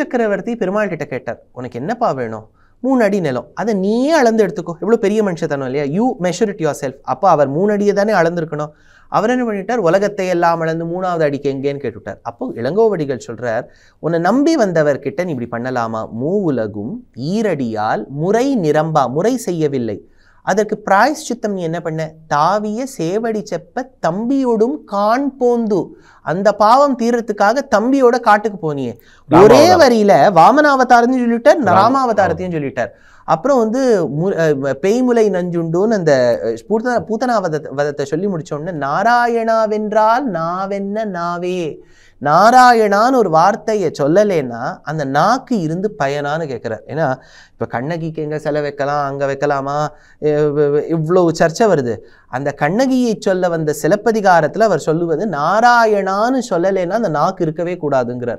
சக்கரவர்த்தி பெருமாள் கிட்ட கேட்டார் உனக்கு என்னப்பா வேணும் மூணு அடி நிலம் அதை நீயே அளந்து எடுத்துக்கோ எவ்வளோ பெரிய மனுஷத்தனம் இல்லையா you measure it yourself அப்போ அவர் மூணு அடியை தானே அளந்துருக்கணும் அவர் என்ன பண்ணிட்டார் உலகத்தை எல்லாம் அளந்து மூணாவது அடிக்கு எங்கேன்னு கேட்டுவிட்டார் அப்போ இளங்கோவடிகள் சொல்கிறார் உன்னை நம்பி வந்தவர்கிட்ட நீ இப்படி பண்ணலாமா மூ உலகும் ஈரடியால் முறை நிரம்பா முறை செய்யவில்லை அதற்கு சித்தம் நீ என்ன பண்ண தாவிய சேவடி செப்ப தம்பியோடும் கான் போந்து அந்த பாவம் தீர்றதுக்காக தம்பியோட காட்டுக்கு போனியே ஒரே வரியில வாமனாவதாரத்தையும் சொல்லிட்டார் ராமாவதாரத்தையும் சொல்லிட்டார் அப்புறம் வந்து பேய்முலை நஞ்சுண்டுன்னு அந்த பூத்தன பூத்தனாவத வதத்தை சொல்லி முடிச்சோடனே நாராயணாவென்றால் நாவென்ன நாவே நாராயணான்னு ஒரு வார்த்தையை சொல்லலைன்னா அந்த நாக்கு இருந்து பயனான்னு கேட்குறார் ஏன்னா இப்போ கண்ணகிக்கு எங்கே செலை வைக்கலாம் அங்கே வைக்கலாமா இவ்வளோ சர்ச்சை வருது அந்த கண்ணகியை சொல்ல வந்த சிலப்பதிகாரத்தில் அவர் சொல்லுவது நாராயணான்னு சொல்லலைன்னா அந்த நாக்கு இருக்கவே கூடாதுங்கிறார்